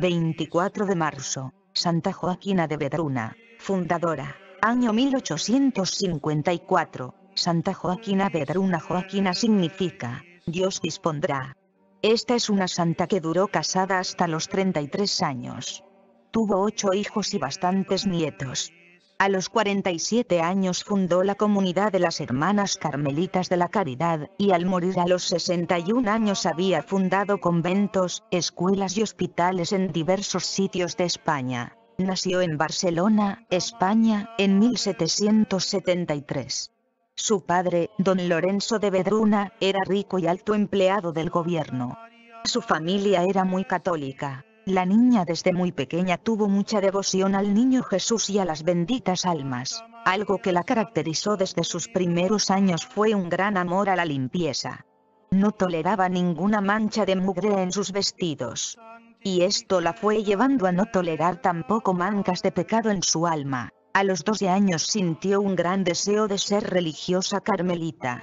24 de marzo, Santa Joaquina de Bedruna, fundadora, año 1854. Santa Joaquina Bedruna Joaquina significa, Dios dispondrá. Esta es una santa que duró casada hasta los 33 años. Tuvo ocho hijos y bastantes nietos. A los 47 años fundó la comunidad de las Hermanas Carmelitas de la Caridad, y al morir a los 61 años había fundado conventos, escuelas y hospitales en diversos sitios de España. Nació en Barcelona, España, en 1773. Su padre, don Lorenzo de Vedruna, era rico y alto empleado del gobierno. Su familia era muy católica. La niña desde muy pequeña tuvo mucha devoción al niño Jesús y a las benditas almas. Algo que la caracterizó desde sus primeros años fue un gran amor a la limpieza. No toleraba ninguna mancha de mugre en sus vestidos. Y esto la fue llevando a no tolerar tampoco mancas de pecado en su alma. A los 12 años sintió un gran deseo de ser religiosa carmelita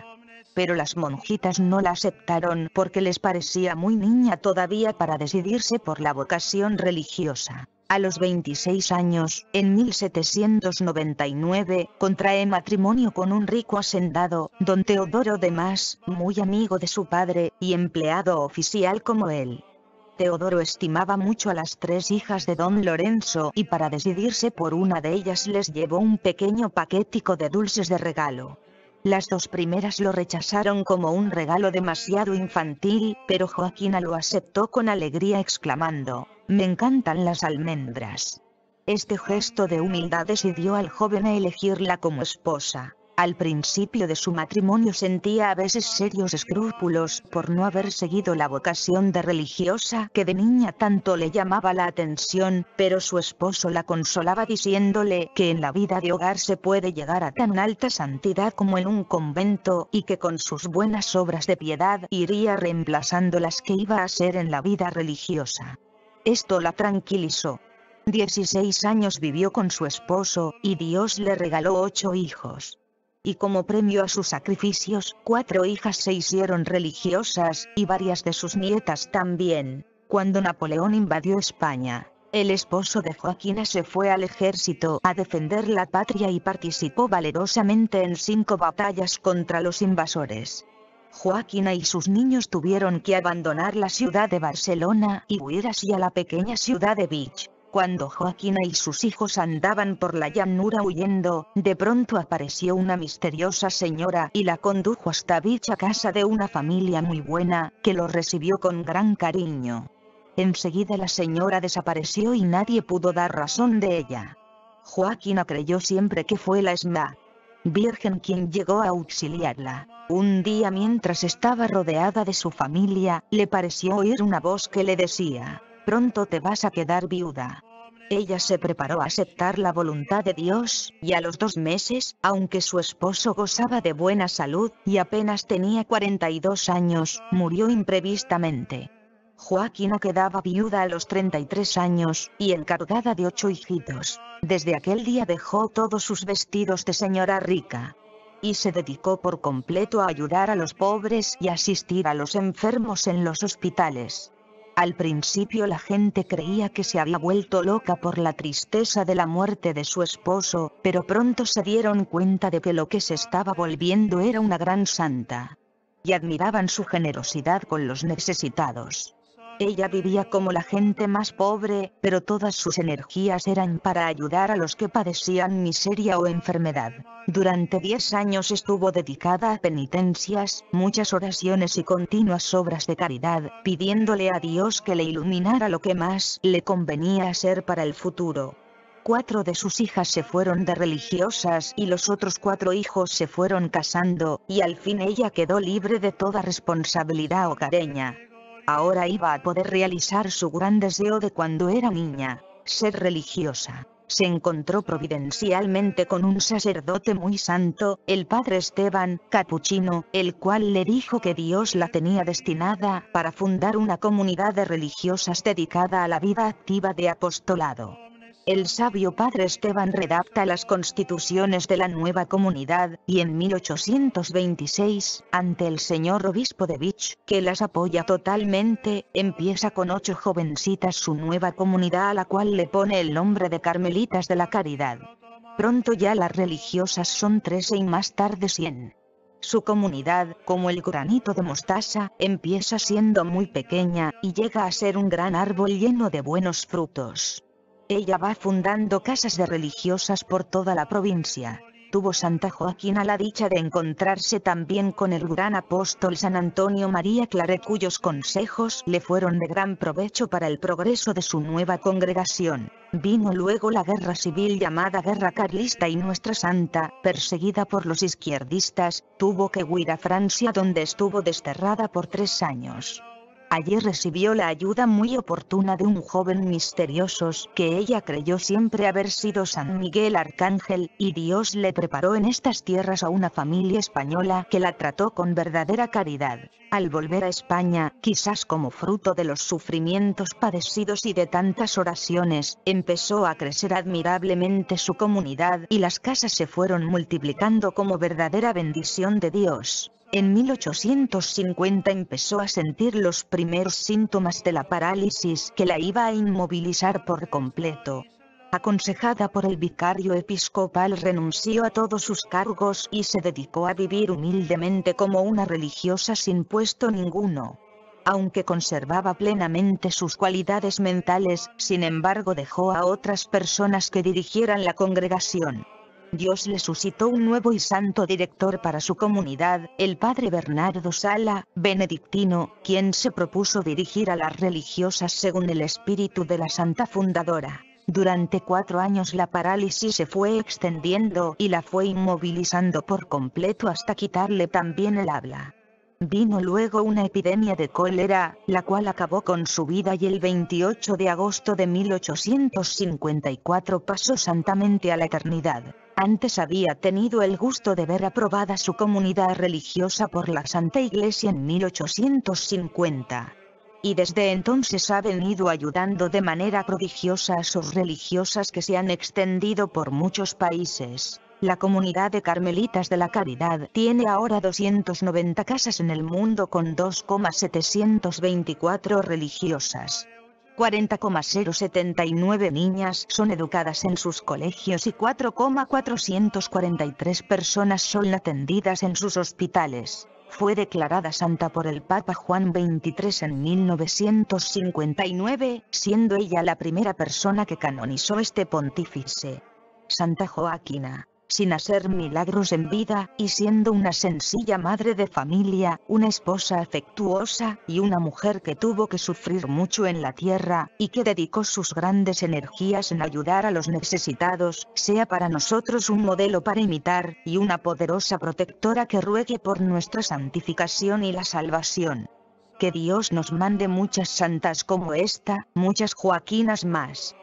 pero las monjitas no la aceptaron porque les parecía muy niña todavía para decidirse por la vocación religiosa. A los 26 años, en 1799, contrae matrimonio con un rico hacendado, don Teodoro de Más, muy amigo de su padre, y empleado oficial como él. Teodoro estimaba mucho a las tres hijas de don Lorenzo y para decidirse por una de ellas les llevó un pequeño paquetico de dulces de regalo. Las dos primeras lo rechazaron como un regalo demasiado infantil, pero Joaquina lo aceptó con alegría exclamando, «Me encantan las almendras». Este gesto de humildad decidió al joven a elegirla como esposa. Al principio de su matrimonio sentía a veces serios escrúpulos por no haber seguido la vocación de religiosa que de niña tanto le llamaba la atención, pero su esposo la consolaba diciéndole que en la vida de hogar se puede llegar a tan alta santidad como en un convento y que con sus buenas obras de piedad iría reemplazando las que iba a ser en la vida religiosa. Esto la tranquilizó. 16 años vivió con su esposo, y Dios le regaló ocho hijos y como premio a sus sacrificios, cuatro hijas se hicieron religiosas, y varias de sus nietas también. Cuando Napoleón invadió España, el esposo de Joaquina se fue al ejército a defender la patria y participó valerosamente en cinco batallas contra los invasores. Joaquina y sus niños tuvieron que abandonar la ciudad de Barcelona y huir hacia la pequeña ciudad de Vich. Cuando Joaquina y sus hijos andaban por la llanura huyendo, de pronto apareció una misteriosa señora y la condujo hasta dicha casa de una familia muy buena, que lo recibió con gran cariño. Enseguida la señora desapareció y nadie pudo dar razón de ella. Joaquina creyó siempre que fue la esma Virgen quien llegó a auxiliarla. Un día mientras estaba rodeada de su familia, le pareció oír una voz que le decía, pronto te vas a quedar viuda. Ella se preparó a aceptar la voluntad de Dios, y a los dos meses, aunque su esposo gozaba de buena salud, y apenas tenía 42 años, murió imprevistamente. Joaquina quedaba viuda a los 33 años, y encargada de ocho hijitos. Desde aquel día dejó todos sus vestidos de señora rica. Y se dedicó por completo a ayudar a los pobres y asistir a los enfermos en los hospitales. Al principio la gente creía que se había vuelto loca por la tristeza de la muerte de su esposo, pero pronto se dieron cuenta de que lo que se estaba volviendo era una gran santa. Y admiraban su generosidad con los necesitados. Ella vivía como la gente más pobre, pero todas sus energías eran para ayudar a los que padecían miseria o enfermedad. Durante diez años estuvo dedicada a penitencias, muchas oraciones y continuas obras de caridad, pidiéndole a Dios que le iluminara lo que más le convenía hacer para el futuro cuatro de sus hijas se fueron de religiosas y los otros cuatro hijos se fueron casando, y al fin ella quedó libre de toda responsabilidad hogareña. Ahora iba a poder realizar su gran deseo de cuando era niña, ser religiosa. Se encontró providencialmente con un sacerdote muy santo, el padre Esteban, capuchino, el cual le dijo que Dios la tenía destinada para fundar una comunidad de religiosas dedicada a la vida activa de apostolado. El sabio padre Esteban redacta las constituciones de la nueva comunidad, y en 1826, ante el señor obispo de Vich, que las apoya totalmente, empieza con ocho jovencitas su nueva comunidad a la cual le pone el nombre de Carmelitas de la Caridad. Pronto ya las religiosas son trece y más tarde cien. Su comunidad, como el granito de mostaza, empieza siendo muy pequeña, y llega a ser un gran árbol lleno de buenos frutos. Ella va fundando casas de religiosas por toda la provincia. Tuvo Santa Joaquina la dicha de encontrarse también con el gran apóstol San Antonio María Claret cuyos consejos le fueron de gran provecho para el progreso de su nueva congregación. Vino luego la guerra civil llamada Guerra Carlista y Nuestra Santa, perseguida por los izquierdistas, tuvo que huir a Francia donde estuvo desterrada por tres años. Allí recibió la ayuda muy oportuna de un joven misterioso, que ella creyó siempre haber sido San Miguel Arcángel, y Dios le preparó en estas tierras a una familia española que la trató con verdadera caridad. Al volver a España, quizás como fruto de los sufrimientos padecidos y de tantas oraciones, empezó a crecer admirablemente su comunidad y las casas se fueron multiplicando como verdadera bendición de Dios. En 1850 empezó a sentir los primeros síntomas de la parálisis que la iba a inmovilizar por completo. Aconsejada por el vicario episcopal renunció a todos sus cargos y se dedicó a vivir humildemente como una religiosa sin puesto ninguno. Aunque conservaba plenamente sus cualidades mentales, sin embargo dejó a otras personas que dirigieran la congregación. Dios le suscitó un nuevo y santo director para su comunidad, el padre Bernardo Sala, benedictino, quien se propuso dirigir a las religiosas según el espíritu de la Santa Fundadora. Durante cuatro años la parálisis se fue extendiendo y la fue inmovilizando por completo hasta quitarle también el habla. Vino luego una epidemia de cólera, la cual acabó con su vida y el 28 de agosto de 1854 pasó santamente a la eternidad. Antes había tenido el gusto de ver aprobada su comunidad religiosa por la Santa Iglesia en 1850. Y desde entonces ha venido ayudando de manera prodigiosa a sus religiosas que se han extendido por muchos países. La comunidad de Carmelitas de la Caridad tiene ahora 290 casas en el mundo con 2,724 religiosas. 40,079 niñas son educadas en sus colegios y 4,443 personas son atendidas en sus hospitales. Fue declarada santa por el Papa Juan XXIII en 1959, siendo ella la primera persona que canonizó este pontífice. Santa Joaquina sin hacer milagros en vida, y siendo una sencilla madre de familia, una esposa afectuosa, y una mujer que tuvo que sufrir mucho en la tierra, y que dedicó sus grandes energías en ayudar a los necesitados, sea para nosotros un modelo para imitar, y una poderosa protectora que ruegue por nuestra santificación y la salvación. Que Dios nos mande muchas santas como esta, muchas Joaquinas más.